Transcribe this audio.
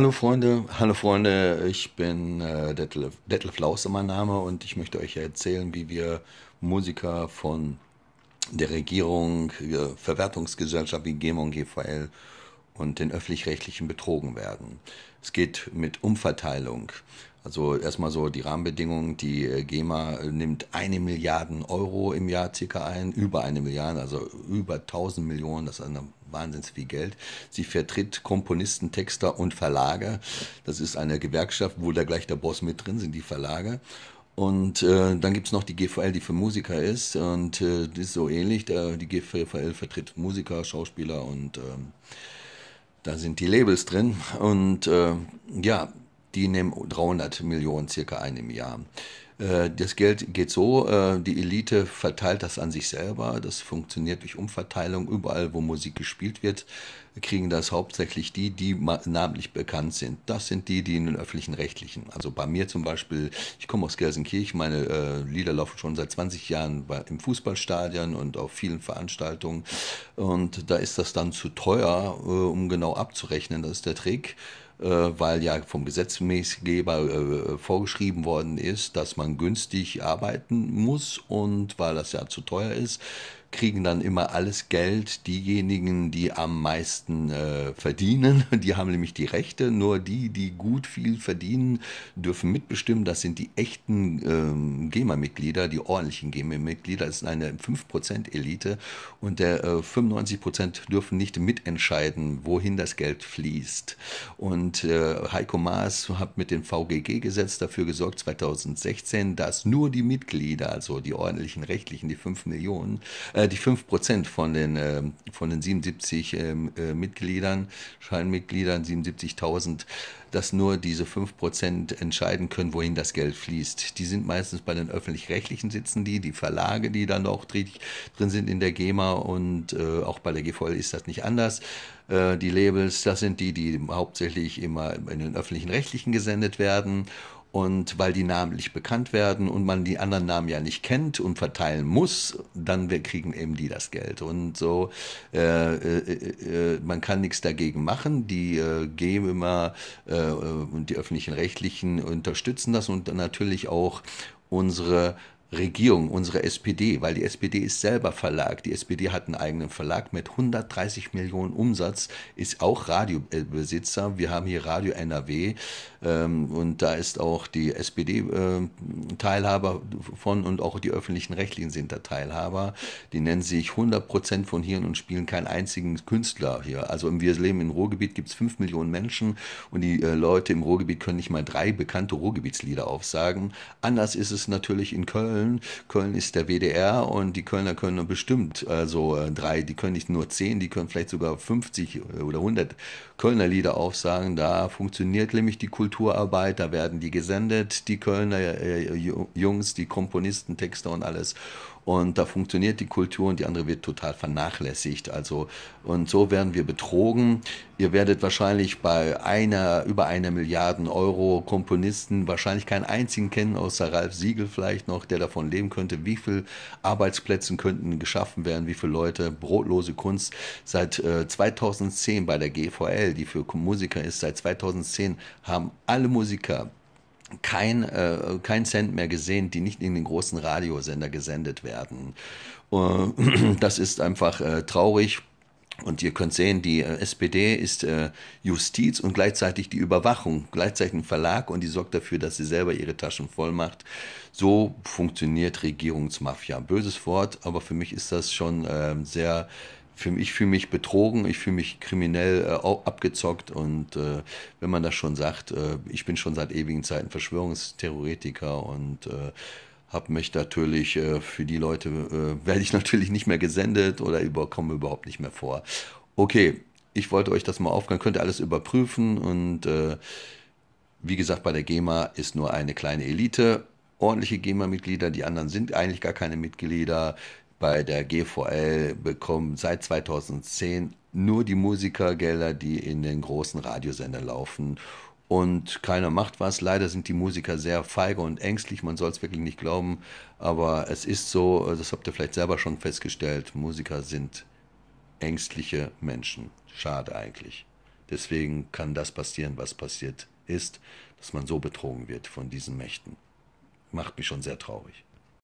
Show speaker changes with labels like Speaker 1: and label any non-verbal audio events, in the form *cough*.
Speaker 1: Hallo Freunde, hallo Freunde, ich bin äh, Detlef, Detlef Laus mein Name und ich möchte euch erzählen, wie wir Musiker von der Regierung, äh, Verwertungsgesellschaft wie GEMA und GVL und den öffentlich-rechtlichen betrogen werden. Es geht mit Umverteilung. Also erstmal so die Rahmenbedingungen, die äh, GEMA äh, nimmt eine Milliarden Euro im Jahr circa ein, über eine Milliarde, also über 1000 Millionen, das ist eine wahnsinnig viel Geld. Sie vertritt Komponisten, Texter und Verlage. Das ist eine Gewerkschaft, wo da gleich der Boss mit drin sind, die Verlage. Und äh, dann gibt's noch die GVL, die für Musiker ist. Und äh, das ist so ähnlich. Da, die GVL vertritt Musiker, Schauspieler und ähm, da sind die Labels drin. Und äh, ja, die nehmen 300 Millionen circa ein im Jahr. Äh, das Geld geht so, äh, die Elite verteilt das an sich selber, das funktioniert durch Umverteilung, überall wo Musik gespielt wird, kriegen das hauptsächlich die, die namentlich bekannt sind. Das sind die, die in den öffentlichen Rechtlichen, also bei mir zum Beispiel, ich komme aus Gelsenkirchen, meine äh, Lieder laufen schon seit 20 Jahren im Fußballstadion und auf vielen Veranstaltungen und da ist das dann zu teuer, um genau abzurechnen, das ist der Trick äh, weil ja vom Gesetzmäßigeber äh, äh, vorgeschrieben worden ist, dass man günstig arbeiten muss und weil das ja zu teuer ist, kriegen dann immer alles Geld diejenigen, die am meisten äh, verdienen. *laughs* Die haben nämlich die Rechte. Nur die, die gut viel verdienen, dürfen mitbestimmen. Das sind die echten ähm, GEMA-Mitglieder, die ordentlichen GEMA-Mitglieder. Das ist eine 5%-Elite. Und der äh, 95% dürfen nicht mitentscheiden, wohin das Geld fließt. Und äh, Heiko Maas hat mit dem VGG-Gesetz dafür gesorgt, 2016, dass nur die Mitglieder, also die ordentlichen Rechtlichen, die 5 Millionen, äh, äh, die 5% von den, äh, von den 77 ähm, äh, Mitgliedern, Scheinmitgliedern, 77.000, dass nur diese 5% entscheiden können, wohin das Geld fließt. Die sind meistens bei den öffentlich-rechtlichen sitzen die, die Verlage, die dann auch drin sind in der GEMA und äh, auch bei der GVL ist das nicht anders. Äh, die Labels, das sind die, die hauptsächlich immer in den öffentlichen Rechtlichen gesendet werden und weil die Namen nicht bekannt werden und man die anderen Namen ja nicht kennt und verteilen muss, dann wir kriegen eben die das Geld. Und so, äh, äh, äh, äh man kann nichts dagegen machen. Die äh, GEMA äh, äh, und die öffentlichen Rechtlichen unterstützen das und natürlich auch unsere Regierung, unsere SPD, weil die SPD ist selber Verlag. Die SPD hat einen eigenen Verlag mit 130 Millionen Umsatz, ist auch Radiobesitzer. Wir haben hier Radio NRW ähm, und da ist auch die SPD äh, Teilhaber von und auch die öffentlichen Rechtlichen sind da Teilhaber. Die nennen sich 100% von Hirn und spielen keinen einzigen Künstler hier. Also wir leben im Ruhrgebiet, gibt es 5 Millionen Menschen und die äh, Leute im Ruhrgebiet können nicht mal drei bekannte Ruhrgebietslieder aufsagen. Anders ist es natürlich in Köln Köln. Köln ist der WDR und die Kölner können bestimmt, also äh, drei, die können nicht nur zehn, die können vielleicht sogar 50 äh, oder 100 Kölner Lieder aufsagen. Da funktioniert nämlich die Kulturarbeit, da werden die gesendet, die Kölner äh, Jungs, die Komponisten, Texte und alles und da funktioniert die Kultur und die andere wird total vernachlässigt. Also und so werden wir betrogen. Ihr werdet wahrscheinlich bei einer über einer Milliarden Euro Komponisten wahrscheinlich keinen einzigen kennen außer Ralf Siegel vielleicht noch, der da davon leben könnte, wie viele Arbeitsplätze könnten geschaffen werden, wie viele Leute, brotlose Kunst. Seit äh, 2010 bei der GVL, die für Musiker ist, seit 2010 haben alle Musiker kein, äh, kein Cent mehr gesehen, die nicht in den großen Radiosender gesendet werden. Äh, *clears throat* das ist einfach äh, traurig. Und ihr könnt sehen, die äh, SPD ist äh, Justiz und gleichzeitig die Überwachung, gleichzeitig ein Verlag und die sorgt dafür, dass sie selber ihre Taschen voll macht. So funktioniert Regierungsmafia. Böses Wort, aber für mich ist das schon ähm, sehr, für, ich fühle mich betrogen, ich fühle mich kriminell äh, abgezockt und wenn man das schon sagt, ich bin schon seit ewigen Zeiten Verschwörungstheoretiker und habe mich natürlich äh, für die Leute, äh, werde ich *laughs* natürlich nicht mehr gesendet oder über, komme überhaupt nicht mehr vor. Okay, ich wollte euch das mal aufgreifen, könnt ihr alles überprüfen und äh, wie gesagt, bei der GEMA ist nur eine kleine Elite, ordentliche GEMA-Mitglieder, die anderen sind eigentlich gar keine Mitglieder. Bei der GVL bekommen seit 2010 nur die Musikergelder, die in den großen Radiosender laufen und keiner macht was. Leider sind die Musiker sehr feige und ängstlich, man soll es wirklich nicht glauben, aber es ist so, das habt ihr vielleicht selber schon festgestellt, Musiker sind ängstliche Menschen. Schade eigentlich. Deswegen kann das passieren, was passiert ist, dass man so betrogen wird von diesen Mächten. Macht mich schon sehr traurig.